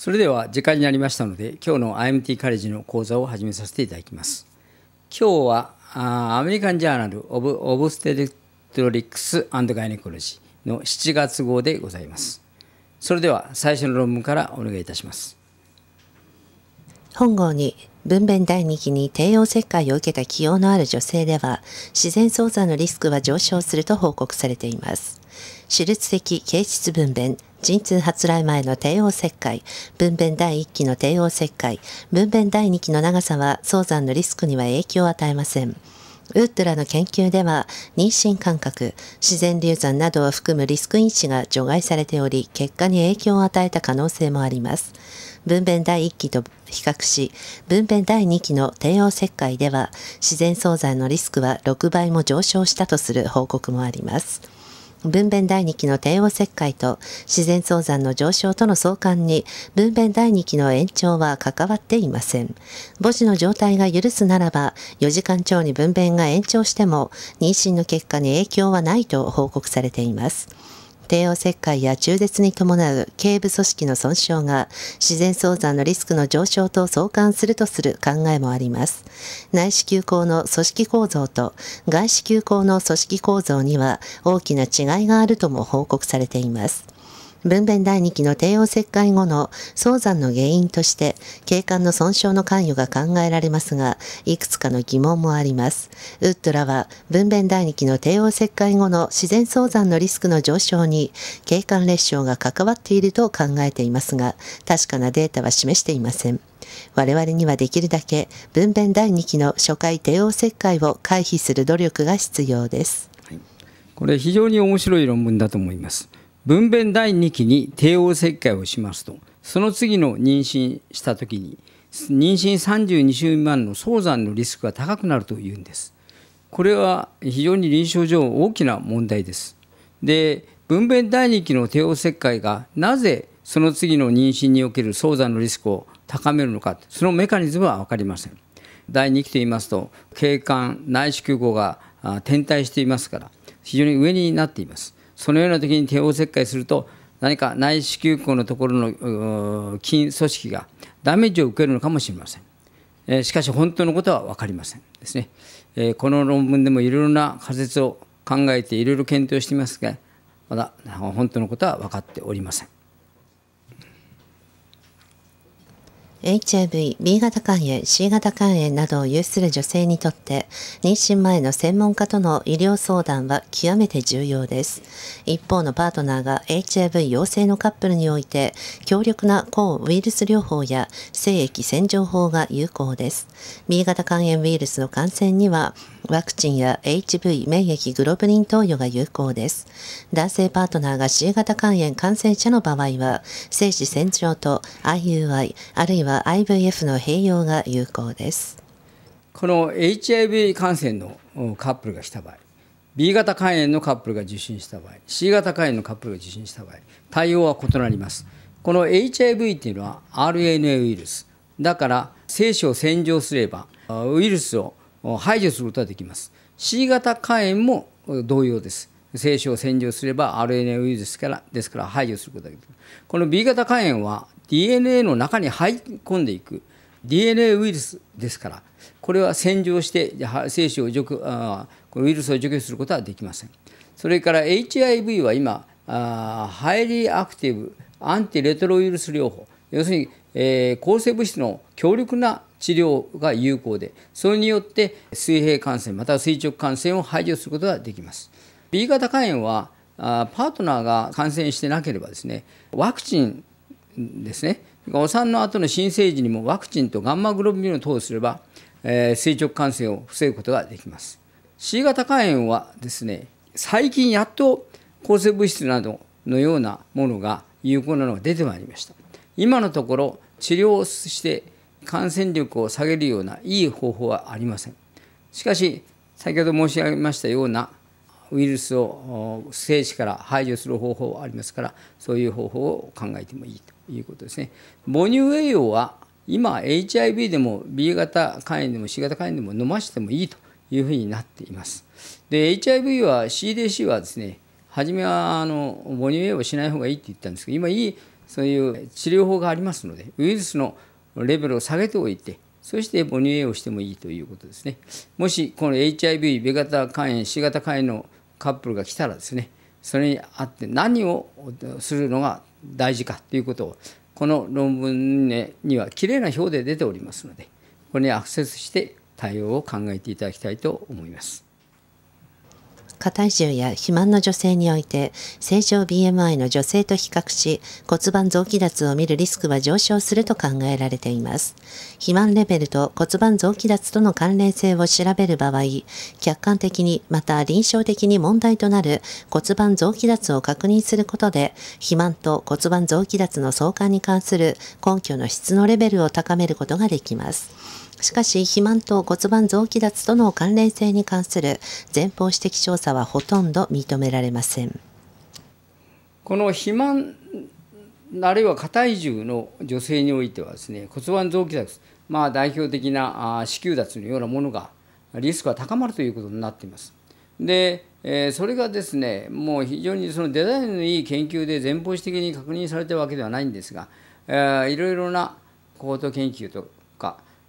それでは時間になりましたので今日の IMT カレッジの講座を始めさせていただきます今日はアメリカンジャーナル・オブ・オブステレトリックス・アンド・ガイネコロジーの7月号でございますそれでは最初の論文からお願いいたします本号に分娩第2期に帝王切開を受けた起用のある女性では自然操作のリスクは上昇すると報告されています手術的形質分娩陣痛発来前の帝王切開、分娩第1期の帝王切開、分娩第2期の長さは早産のリスクには影響を与えません。ウッドラの研究では、妊娠感覚、自然流産などを含むリスク因子が除外されており、結果に影響を与えた可能性もあります。分娩第1期と比較し、分娩第2期の帝王切開では、自然早産のリスクは6倍も上昇したとする報告もあります。文弁第2期の帝王切開と自然早産の上昇との相関に文弁第2期の延長は関わっていません。母子の状態が許すならば4時間超に分娩が延長しても妊娠の結果に影響はないと報告されています。帝王切開や中絶に伴う頸部組織の損傷が自然早産のリスクの上昇と相関するとする考えもあります。内子宮口の組織構造と外子宮口の組織構造には大きな違いがあるとも報告されています。分娩第2期の帝王切開後の早産の原因として景観の損傷の関与が考えられますがいくつかの疑問もありますウッドラは文娩第2期の帝王切開後の自然早産のリスクの上昇に景観裂傷が関わっていると考えていますが確かなデータは示していません我々にはできるだけ分娩第2期の初回帝王切開を回避する努力が必要です、これ非常に面白い論文だと思います分娩第2期に帝王切開をしますとその次の妊娠した時に妊娠32週未満の早産のリスクが高くなるというんですこれは非常に臨床上大きな問題ですで分娩第2期の帝王切開がなぜその次の妊娠における早産のリスクを高めるのかそのメカニズムは分かりません第2期と言いますと、経管内視鏡が転退していますから、非常に上になっています。そのような時に帝王切開すると何か内子宮口のところの筋組織がダメージを受けるのかもしれません。えしかし本当のことは分かりませんですね。えこの論文でもいろいろな仮説を考えていろいろ検討していますがまだ本当のことは分かっておりません。HIV、B 型肝炎、C 型肝炎などを有する女性にとって、妊娠前の専門家との医療相談は極めて重要です。一方のパートナーが HIV 陽性のカップルにおいて、強力な抗ウイルス療法や精液洗浄法が有効です。B 型肝炎ウイルスの感染には、ワクチンや HV 免疫グロブリン投与が有効です。男性パートナーが C 型肝炎感染者の場合は、精子洗浄と IUI あるいは IVF の併用が有効です。この HIV 感染のカップルがした場合、B 型肝炎のカップルが受診した場合、C 型肝炎のカップルが受診した場合、対応は異なります。この HIV っていうのは RNA ウイルス。だから、精子を洗浄すれば、ウイルスを排除することができます C 型肝炎も同様です精子を洗浄すれば RNA ウイルスからですから排除することができるこの B 型肝炎は DNA の中に入り込んでいく DNA ウイルスですからこれは洗浄して精子を除去あこのウイルスを除去することはできませんそれから HIV は今あハイリーアクティブアンティレトロウイルス療法要するにえー、抗生物質の強力な治療が有効でそれによって水平感染または垂直感染を排除することができます B 型肝炎はパートナーが感染してなければですねワクチンですねお産の後の新生児にもワクチンとガンマグロビンを投与すれば、えー、垂直感染を防ぐことができます C 型肝炎はですね最近やっと抗生物質などのようなものが有効なのが出てまいりました今のところ治療して感染力を下げるようないい方法はありません。しかし、先ほど申し上げましたようなウイルスを生子から排除する方法はありますから、そういう方法を考えてもいいということですね。母乳栄養は今 HIV でも B 型肝炎でも C 型肝炎でも飲ませてもいいというふうになっています。で、HIV は CDC はですね、初めはあの母乳栄養しない方がいいって言ったんですけど、今いいそういう治療法がありますのでウイルスのレベルを下げておいてそして母乳 A をしてもいいということですねもしこの HIV B 型肝炎 C 型肝炎のカップルが来たらですねそれにあって何をするのが大事かということをこの論文にはきれいな表で出ておりますのでこれにアクセスして対応を考えていただきたいと思います。過体重や肥満の女性において正常 BMI の女性と比較し骨盤臓器脱を見るリスクは上昇すると考えられています肥満レベルと骨盤臓器脱との関連性を調べる場合客観的にまた臨床的に問題となる骨盤臓器脱を確認することで肥満と骨盤臓器脱の相関に関する根拠の質のレベルを高めることができますしかし、肥満と骨盤臓器脱との関連性に関する前方指摘調査はほとんど認められません。この肥満あるいは過体重の女性においてはですね骨盤臓器脱、まあ、代表的なあ子宮脱のようなものがリスクは高まるということになっています。でえそれがですねもう非常にそのデザインのいい研究で前方位的に確認されてるわけではないんですがいろいろな高等研究と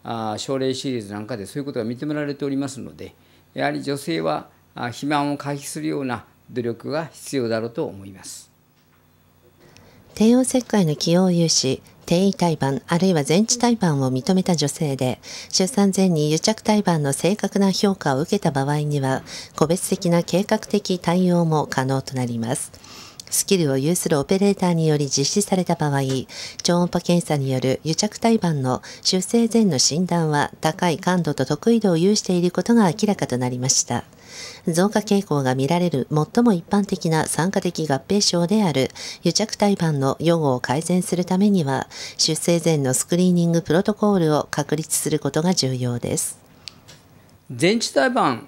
奨励シリーズなんかでそういうことが認められておりますのでやはり女性は肥満を回避するような努力が必要だろうと思います。帝王切開の起用を有し定位胎盤あるいは全治胎盤を認めた女性で出産前に癒着胎盤の正確な評価を受けた場合には個別的な計画的対応も可能となります。スキルを有するオペレーターにより実施された場合、超音波検査による癒着胎盤の出生前の診断は高い感度と得意度を有していることが明らかとなりました。増加傾向が見られる最も一般的な酸化的合併症である癒着胎盤の予後を改善するためには出生前のスクリーニングプロトコールを確立することが重要です。前置胎盤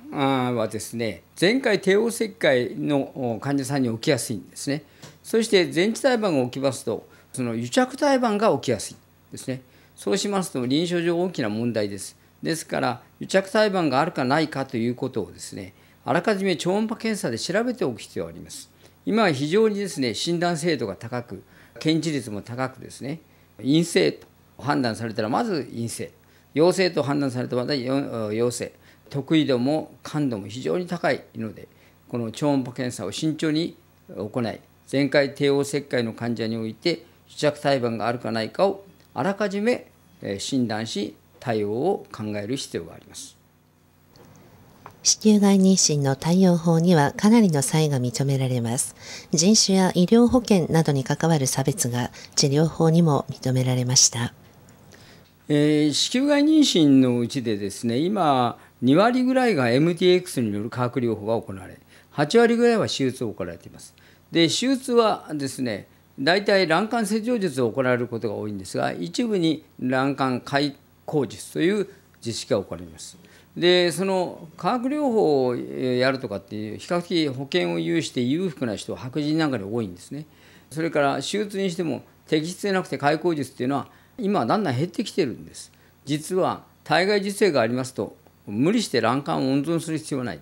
はですね前回帝王切開の患者さんに起きやすいんですねそして前置胎盤が起きますとその癒着胎盤が起きやすいですねそうしますと臨床上大きな問題ですですから癒着胎盤があるかないかということをですねあらかじめ超音波検査で調べておく必要があります今は非常にですね診断精度が高く検知率も高くですね陰性と判断されたらまず陰性陽性と判断されたらまは陽性得意度も感度も非常に高いのでこの超音波検査を慎重に行い前回帝王切開の患者において試着胎盤があるかないかをあらかじめ診断し対応を考える必要があります。子宮外妊娠の対応法にはかなりの差異が認められます。人種や医療保険などに関わる差別が治療法にも認められました。えー、子宮外妊娠のうちでですね今2割ぐらいが MTX による化学療法が行われ8割ぐらいは手術を行われていますで手術はですね大体卵管切除術を行われることが多いんですが一部に卵管開口術という実施が行われますでその化学療法をやるとかっていう比較的保険を有して裕福な人は白人なんかに多いんですねそれから手術にしても適切でなくて開口術っていうのは今はだんだん減ってきてるんです実は体外受精がありますと無理して欄干を温存する必要はない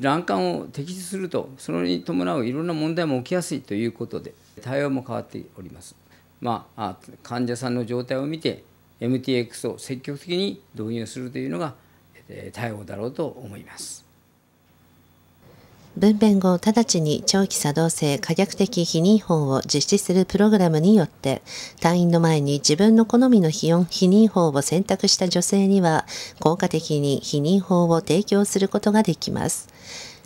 欄干を適切するとそれに伴ういろんな問題も起きやすいということで対応も変わっております。まあ、患者さんの状態を見て MTX を積極的に導入するというのが対応だろうと思います。分娩後直ちに長期作動性可逆的避妊法を実施するプログラムによって退院の前に自分の好みの避妊法を選択した女性には効果的に避妊法を提供することができます。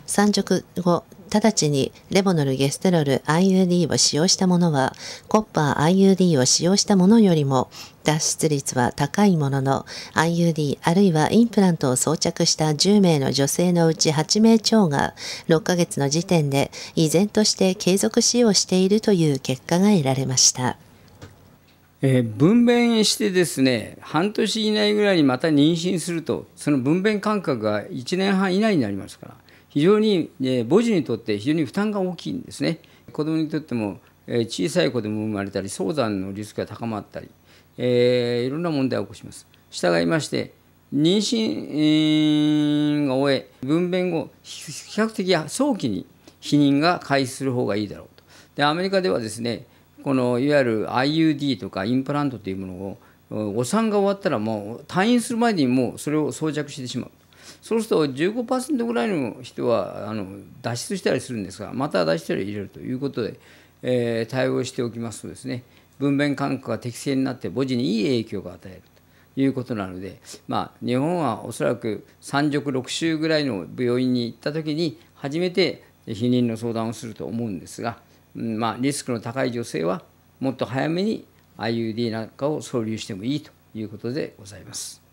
産直後直ちにレボノルゲステロル IUD を使用したものは、コッパー IUD を使用したものよりも脱出率は高いものの、IUD あるいはインプラントを装着した10名の女性のうち8名超が6ヶ月の時点で依然として継続使用しているという結果が得られました。えー、分娩してですね半年以内ぐらいにまた妊娠するとその分娩間隔が1年半以内になりますから非常に、え母児にとって非常に負担が大きいんですね。子どもにとっても、え小さい子ども生まれたり早産のリスクが高まったり、えー、いろんな問題を起こします。従いまして妊娠が終え分娩後比較的早期に避妊が開始する方がいいだろうと。でアメリカではですねこのいわゆる IUD とかインプラントというものをお産が終わったらもう退院する前にもうそれを装着してしまうそうすると15%ぐらいの人はあの脱出したりするんですがまた脱出したり入れるということで、えー、対応しておきますとですね分娩感覚が適正になって母児にいい影響が与えるということなので、まあ、日本はおそらく3食6週ぐらいの病院に行った時に初めて避妊の相談をすると思うんですが、うんまあ、リスクの高い女性はもっと早めに IUD なんかを挿入してもいいということでございます。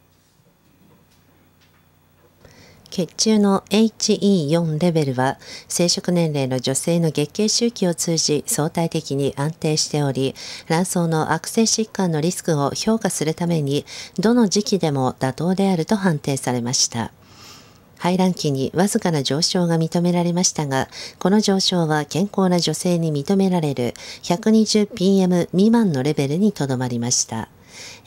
血中の HE4 レベルは生殖年齢の女性の月経周期を通じ相対的に安定しており卵巣の悪性疾患のリスクを評価するためにどの時期でも妥当であると判定されました排卵期にわずかな上昇が認められましたがこの上昇は健康な女性に認められる 120pm 未満のレベルにとどまりました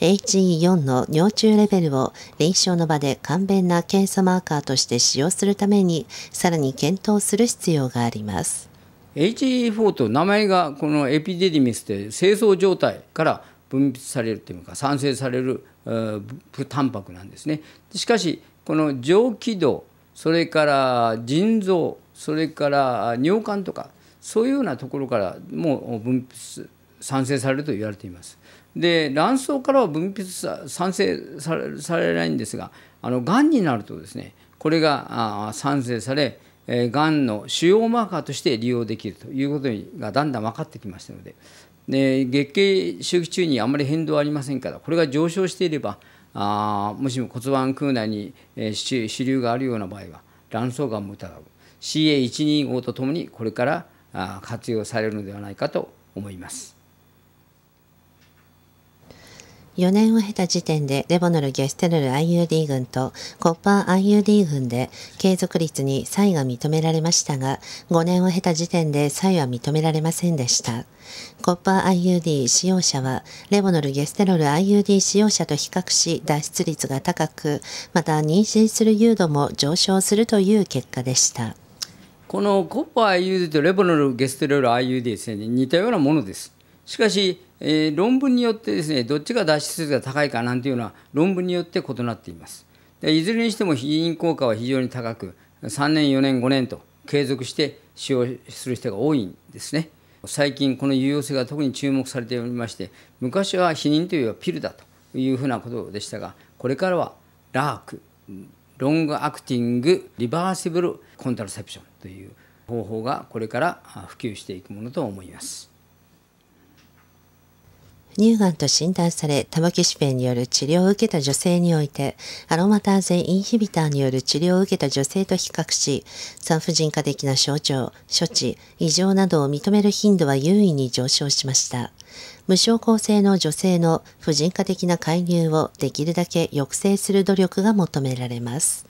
HE4 の尿中レベルを臨床の場で簡便な検査マーカーとして使用するためにさらに検討する必要があります HE4 と名前がこのエピデディミスで清掃状態から分泌されるというか産生されるタンパクなんですねしかしこの上気道それから腎臓それから尿管とかそういうようなところからも分泌産生されると言われていますで卵巣からは分泌賛成されされないんですがあのがんになるとですねこれが賛成されがんの主要マーカーとして利用できるということがだんだん分かってきましたのでで月経周期中にあまり変動はありませんからこれが上昇していればあもしも骨盤腔内に、え支流があるような場合は卵巣がんも疑う CA125 とともにこれからあ活用されるのではないかと思います。4年を経た時点でレボノル・ゲステルル IUD 軍とコッパー IUD 軍で継続率に差異が認められましたが、5年を経た時点で差異は認められませんでした。コッパー IUD 使用者は、レボノル・ゲステロル IUD 使用者と比較し脱出率が高く、また妊娠する誘導も上昇するという結果でした。このコッパー IUD とレボノル・ゲステロル IUD ですね、似たようなものです。しかし、えー、論文によってですねどっちが脱出率が高いかなんていうのは論文によって異なっていますでいずれにしても避妊効果は非常に高く3年4年5年と継続して使用する人が多いんですね最近この有用性が特に注目されておりまして昔は避妊というよりはピルだというふうなことでしたがこれからはラークロングアクティングリバーシブルコントラセプションという方法がこれから普及していくものと思います乳がんと診断され、玉木シペンによる治療を受けた女性において、アロマターゼインヒビターによる治療を受けた女性と比較し、産婦人科的な症状、処置、異常などを認める頻度は優位に上昇しました。無症候性の女性の婦人科的な介入をできるだけ抑制する努力が求められます。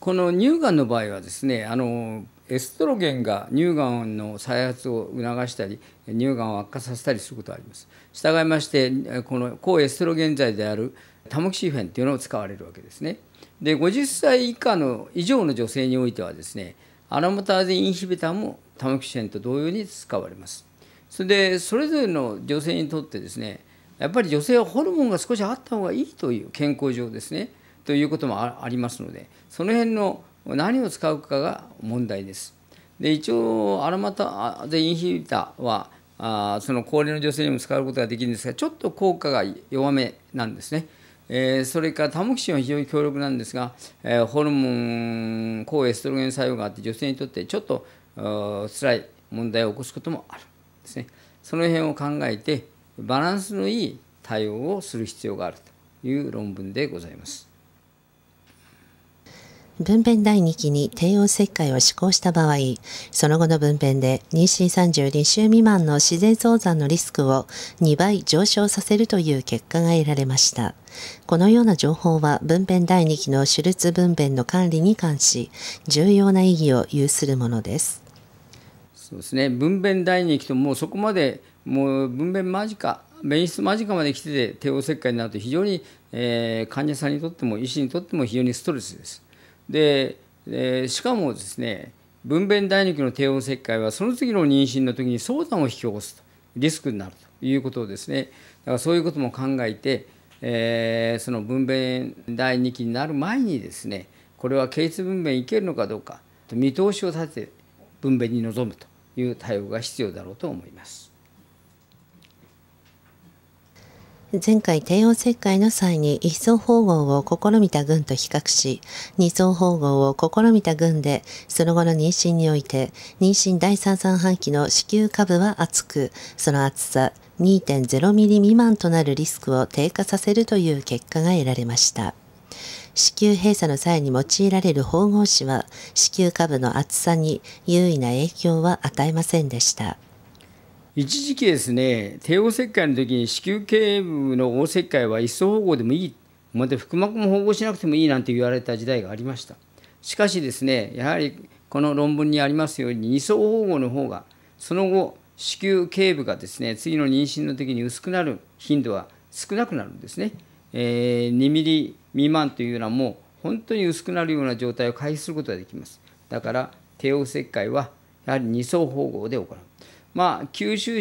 この乳がんの場合はですねあのエストロゲンが乳がんの再発を促したり乳がんを悪化させたりすることがあります従いましてこの抗エストロゲン剤であるタモキシフェンというのを使われるわけですねで50歳以下の以上の女性においてはですねアロマターゼインヒビターもタモキシフェンと同様に使われますそれでそれぞれの女性にとってですねやっぱり女性はホルモンが少しあった方がいいという健康上ですねということもありますのでその辺の何を使うかが問題です。で一応アロマタでインヒーターはあその高齢の女性にも使うことができるんですがちょっと効果が弱めなんですね。えー、それからタモキシンは非常に強力なんですが、えー、ホルモン抗エストロゲン作用があって女性にとってちょっと辛い問題を起こすこともあるんですね。その辺を考えてバランスのいい対応をする必要があるという論文でございます。分娩第2期に帝王切開を施行した場合、その後の分娩で妊娠32週未満の自然早産のリスクを2倍上昇させるという結果が得られました。このような情報は分娩第2期の手術分娩の管理に関し、重要な意義を有するものです。そうですね、分娩第2期ともうそこまでもう分娩間近便室間近まで来てて帝王切開になると非常に、えー、患者さんにとっても医師にとっても非常にストレスです。で、えー、しかもですね分娩第二期の低温切開はその次の妊娠の時に早産を引き起こすとリスクになるということをですねだからそういうことも考えて、えー、その分娩第2期になる前にですねこれは経血分娩いけるのかどうか見通しを立てて分娩に臨むという対応が必要だろうと思います。前回帝王切開の際に一層縫合を試みた群と比較し、二層縫合を試みた群で、その後の妊娠において、妊娠第3三半期の子宮下部は厚く、その厚さ2.0ミリ未満となるリスクを低下させるという結果が得られました。子宮閉鎖の際に用いられる縫合紙は、子宮下部の厚さに優位な影響は与えませんでした。一時期ですね帝王切開の時に子宮頸部の黄切開は一層保護でもいいまた腹膜も保護しなくてもいいなんて言われた時代がありましたしかしですねやはりこの論文にありますように二層保護の方がその後子宮頸部がですね次の妊娠の時に薄くなる頻度は少なくなるんですね、えー、2ミリ未満というのはもう本当に薄くなるような状態を回避することができますだから帝王切開はやはり二層保護で行うまあ、吸収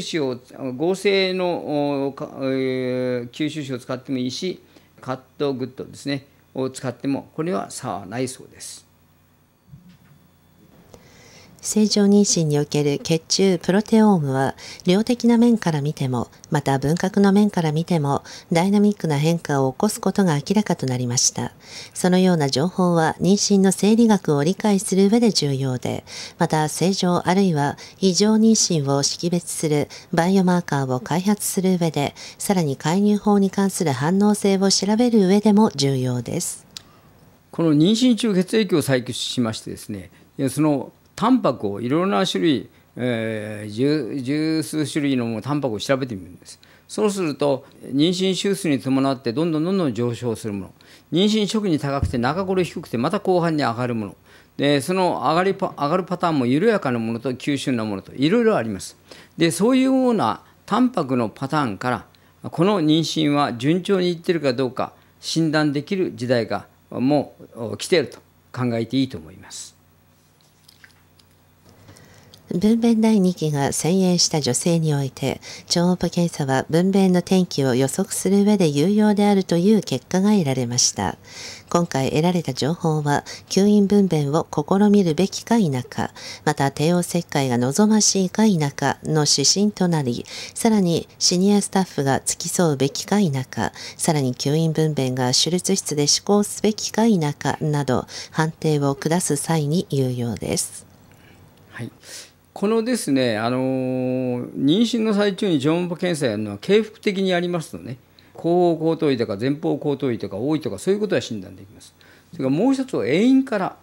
紙を合成の、え収紙を使ってもいいしカットグッドですねを使ってもこれは差はないそうです。正常妊娠における血中プロテオームは量的な面から見てもまた文革の面から見てもダイナミックな変化を起こすことが明らかとなりましたそのような情報は妊娠の生理学を理解する上で重要でまた正常あるいは異常妊娠を識別するバイオマーカーを開発する上でさらに介入法に関する反応性を調べる上でも重要ですこの妊娠中血液を採取しましてですねそのタンパクをいろんな種類、えー、十十数種類のタンパクを調べてみるんですそうすると妊娠手術に伴ってどんどんどんどん上昇するもの妊娠初期に高くて中頃低くてまた後半に上がるものでその上がり上がるパターンも緩やかなものと急収なものといろいろありますでそういうようなタンパクのパターンからこの妊娠は順調にいってるかどうか診断できる時代がもう来ていると考えていいと思います分娩第2期が宣言した女性において、超音波検査は分娩の転機を予測する上で有用であるという結果が得られました。今回得られた情報は、吸引分娩を試みるべきか否か、また帝王切開が望ましいか否かの指針となり、さらにシニアスタッフが付き添うべきか否か、さらに吸引分娩が手術室で施行すべきか否かなど、判定を下す際に有用です。はいこのですね、あのー、妊娠の最中に温務検査やるのは継続的にやりますとね後方後頭位とか前方後頭位とか多いとかそういうことは診断できますそれからもう一つは、遠因から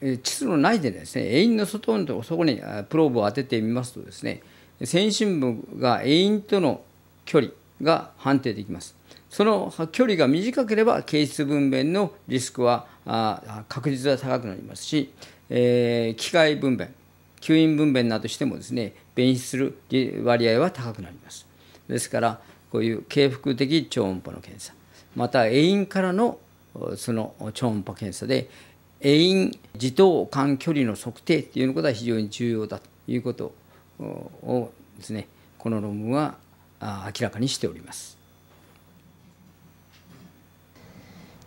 窒素の内でですね遠因の外のそこにプローブを当ててみますとですね先進部が遠因との距離が判定できますその距離が短ければ形質分娩のリスクは確実は高くなりますし、えー、機械分娩吸引分娩などしてもですね便出する割合は高くなりますですからこういう軽幅的超音波の検査また遠因からのその超音波検査で遠因自動間距離の測定っていうことは非常に重要だということをですねこの論文は明らかにしております。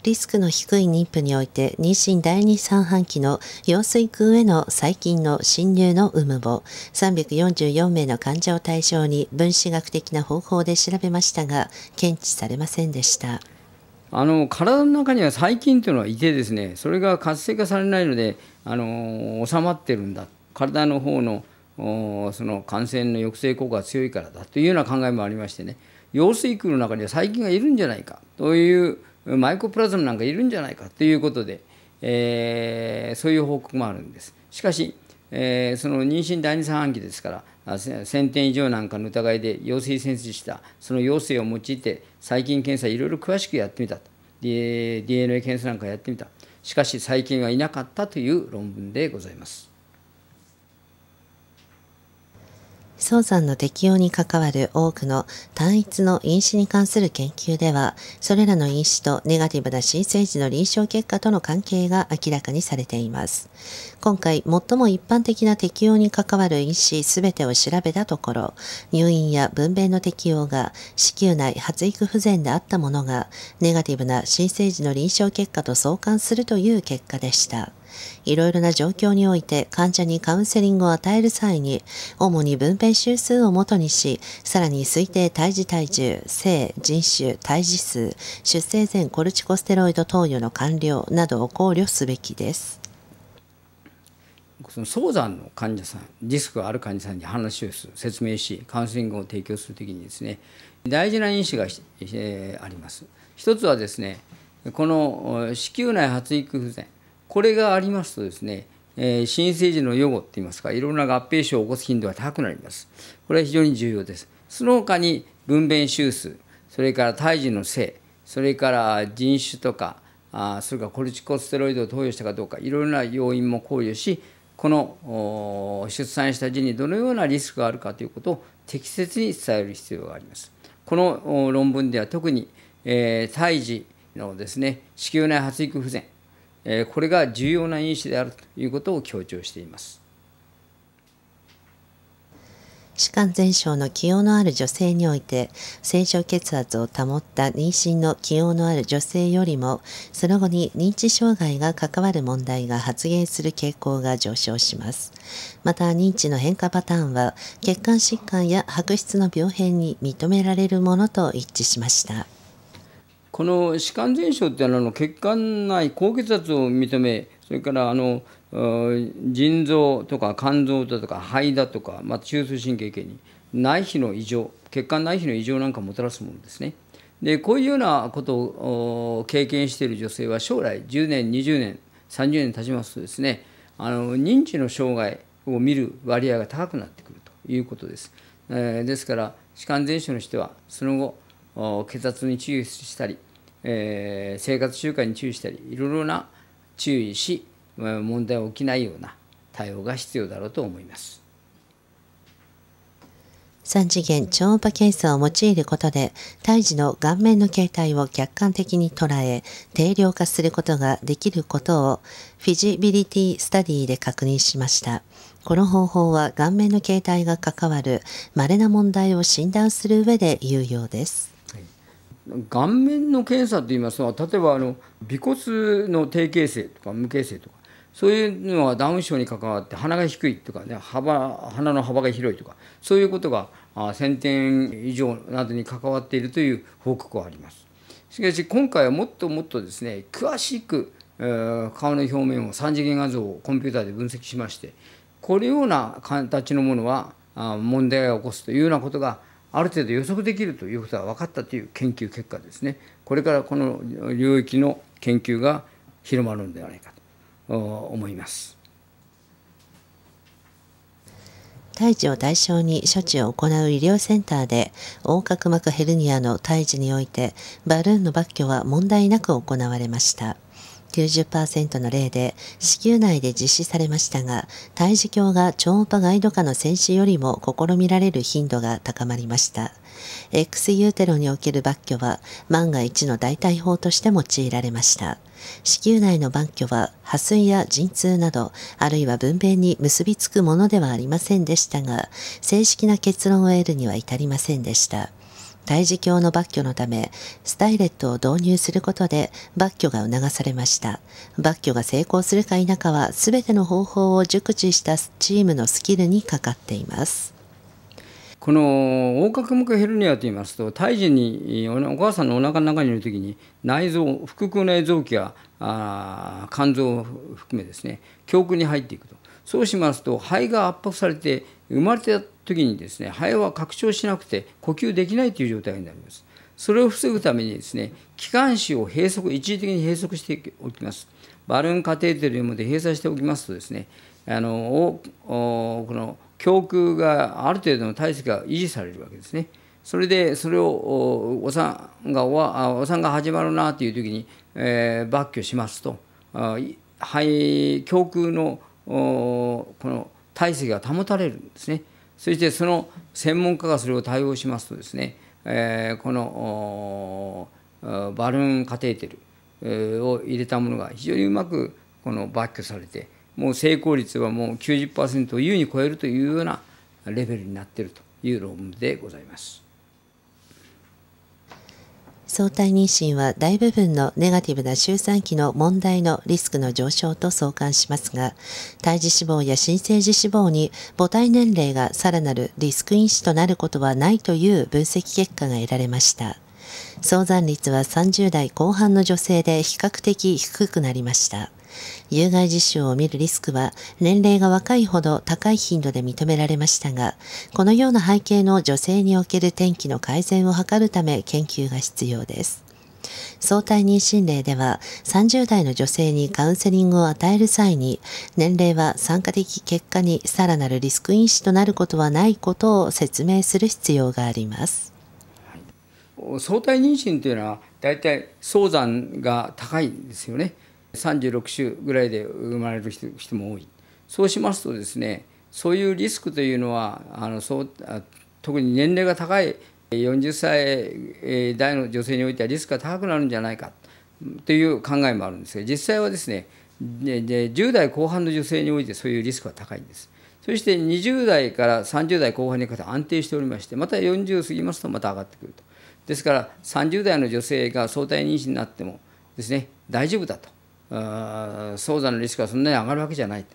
リスクの低い妊婦において妊娠第2三半期の陽水んへの細菌の侵入の有無を344名の患者を対象に分子学的な方法で調べましたが検知されませんでした。あの体の中には細菌というのはいてですねそれが活性化されないのであの収まってるんだ体の方のその感染の抑制効果が強いからだというような考えもありましてね陽水腔の中には細菌がいるんじゃないかというマイコプラズムなんかいるんじゃないかということで、えー、そういう報告もあるんです。しかし、えー、その妊娠第二三半期ですから1000点以上なんかの疑いで陽性潜水したその陽性を用いて細菌検査いろいろ詳しくやってみた DNA 検査なんかやってみたしかし細菌はいなかったという論文でございます。早産の適用に関わる多くの単一の因子に関する研究では、それらの因子とネガティブな新生児の臨床結果との関係が明らかにされています。今回、最も一般的な適用に関わる因子すべてを調べたところ、入院や分娩の適用が子宮内発育不全であったものが、ネガティブな新生児の臨床結果と相関するという結果でした。いろいろな状況において患者にカウンセリングを与える際に、主に分娩周数をもとにし、さらに推定胎児体重、性、人種、胎児数、出生前コルチコステロイド投与の完了などを考慮すべきです。その早産の患者さんリスクがある患者さんに話を説明しカウンセリングを提供するときにですね大事な因子が、えー、あります一つはですねこの子宮内発育不全これがありますとですね、えー、新生児の予後っていいますか、いろんな合併症を起こす頻度が高くなります。これは非常に重要です。その他に分娩手数、それから胎児の性、それから人種とか、あそれからコルチコステロイドを投与したかどうか、いろいろな要因も考慮し、この出産した児にどのようなリスクがあるかということを適切に伝える必要があります。この論文では特に、えー、胎児のですね子宮内発育不全これが重要な因子であるということを強調しています。歯間前症の気用のある女性において、正常血圧を保った妊娠の気用のある女性よりも、その後に認知障害が関わる問題が発現する傾向が上昇します。また、認知の変化パターンは、血管疾患や白質の病変に認められるものと一致しました。この弛緩全症っていうのは血管内高血圧を認めそれからあの腎臓とか肝臓だとか肺だとか、まあ、中枢神経系に内皮の異常血管内皮の異常なんかもたらすものですねでこういうようなことを経験している女性は将来10年20年30年経ちますとですねあの認知の障害を見る割合が高くなってくるということです、えー、ですから弛緩前症の人はその後血圧に注意したりえー、生活習慣に注意したりいろいろな注意し問題が起きないような対応が必要だろうと思います。3次元超音波検査を用いることで胎児の顔面の形態を客観的に捉え定量化することができることをフィジビリティスタディで確認しましたこの方法は顔面の形態が関わる稀な問題を診断する上で有用です顔面の検査といいますのは例えばあの尾骨の低形成とか無形成とかそういうのはダウン症に関わって鼻が低いとかね幅鼻の幅が広いとかそういうことが1,000点以上などに関わっているという報告はあります。しかし今回はもっともっとですね詳しく顔の表面を3次元画像をコンピューターで分析しましてこれような形のものは問題が起こすというようなことがある程度予測できるということが分かったという研究結果ですねこれからこの領域の研究が広まるんではないかと思います。胎児を対象に処置を行う医療センターで、横隔膜ヘルニアの胎児において、バルーンの抜去は問題なく行われました。90%の例で子宮内で実施されましたが、胎児鏡が超音波ガイド下の戦士よりも試みられる頻度が高まりました。X ユーテロにおける抜去は万が一の代替法として用いられました。子宮内の抜挙は破水や陣痛など、あるいは分娩に結びつくものではありませんでしたが、正式な結論を得るには至りませんでした。胎児教の抜去のため、スタイレットを導入することで抜去が促されました。抜去が成功するか否かはすべての方法を熟知したチームのスキルにかかっています。この横隔膜ヘルニアと言いますと胎児にお母さんのお腹の中にいるときに内臓腹腔内臓器やあ肝臓を含めですね胸腔に入っていくとそうしますと肺が圧迫されて生まれて時にですね肺は拡張しなくて呼吸できないという状態になります。それを防ぐためにですね気管支を閉塞一時的に閉塞しておきます。バルーンカテーテルまで閉鎖しておきますとですねあのこの胸腔がある程度の体積が維持されるわけですね。それでそれをお産がお産が始まるなという時に、えー、抜去しますと肺胸腔のこの体積が保たれるんですね。そしてその専門家がそれを対応しますとですね、えー、このバルーンカテーテルを入れたものが非常にうまくこの抜去されてもう成功率はもう90%を優に超えるというようなレベルになっているという論文でございます。相対妊娠は大部分のネガティブな周産期の問題のリスクの上昇と相関しますが、胎児死亡や新生児死亡に母体年齢がさらなるリスク因子となることはないという分析結果が得られました。早産率は30代後半の女性で比較的低くなりました。有害事象を見るリスクは年齢が若いほど高い頻度で認められましたが、このような背景の女性における天気の改善を図るため研究が必要です。相対妊娠例では30代の女性にカウンセリングを与える際に年齢は酸化的結果にさらなるリスク因子となることはないことを説明する必要があります。相対妊娠というのは大体早産が高いんですよね。36週ぐらいで生まれる人も多いそうしますとですねそういうリスクというのはあのそう特に年齢が高い40歳代の女性においてはリスクが高くなるんじゃないかという考えもあるんですが実際はですね10代後半の女性においてそういうリスクは高いんです。そして20代から30代後半にかけて安定しておりましてまた40過ぎますとまた上がってくるとですから30代の女性が相対妊娠になってもですね大丈夫だと早産のリスクはそんなに上がるわけじゃない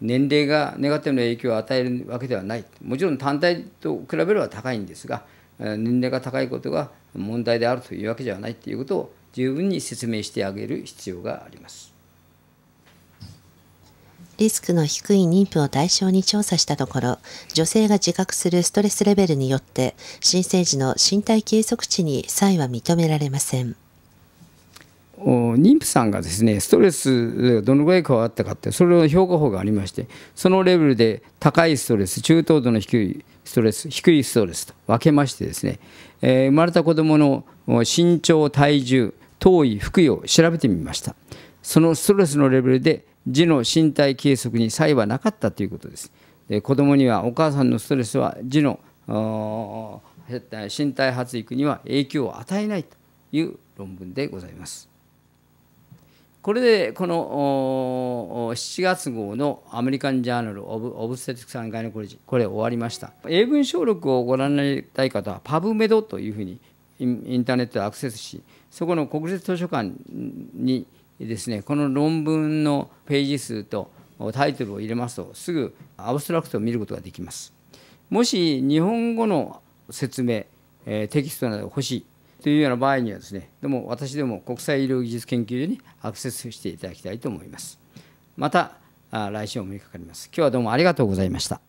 年齢がネガティブな影響を与えるわけではないもちろん単体と比べれば高いんですが年齢が高いことが問題であるというわけではないということを十分に説明してあげる必要があります。リスクの低い妊婦を対象に調査したところ、女性が自覚するストレスレベルによって、新生児の身体計測値に差異は認められません。妊婦さんがですねストレスがどのぐらい変わったかってそれの評価法がありましてそのレベルで高いストレス中等度の低いストレス低いストレスと分けましてですね、えー、生まれた子どもの身長体重頭位腹位を調べてみましたそのストレスのレベルで児の身体計測に差異はなかったということですで子どもにはお母さんのストレスは児の身体発育には影響を与えないという論文でございます。これでこの7月号のアメリカン・ジャーナル・オブ・オブステティクス・アンガイネコレジこれ終わりました英文小録をご覧になりたい方はパブメドというふうにインターネットでアクセスしそこの国立図書館にですねこの論文のページ数とタイトルを入れますとすぐアブストラクトを見ることができますもし日本語の説明テキストなど欲しいというような場合にはですねでも私でも国際医療技術研究所にアクセスしていただきたいと思いますまた来週お目にかかります今日はどうもありがとうございました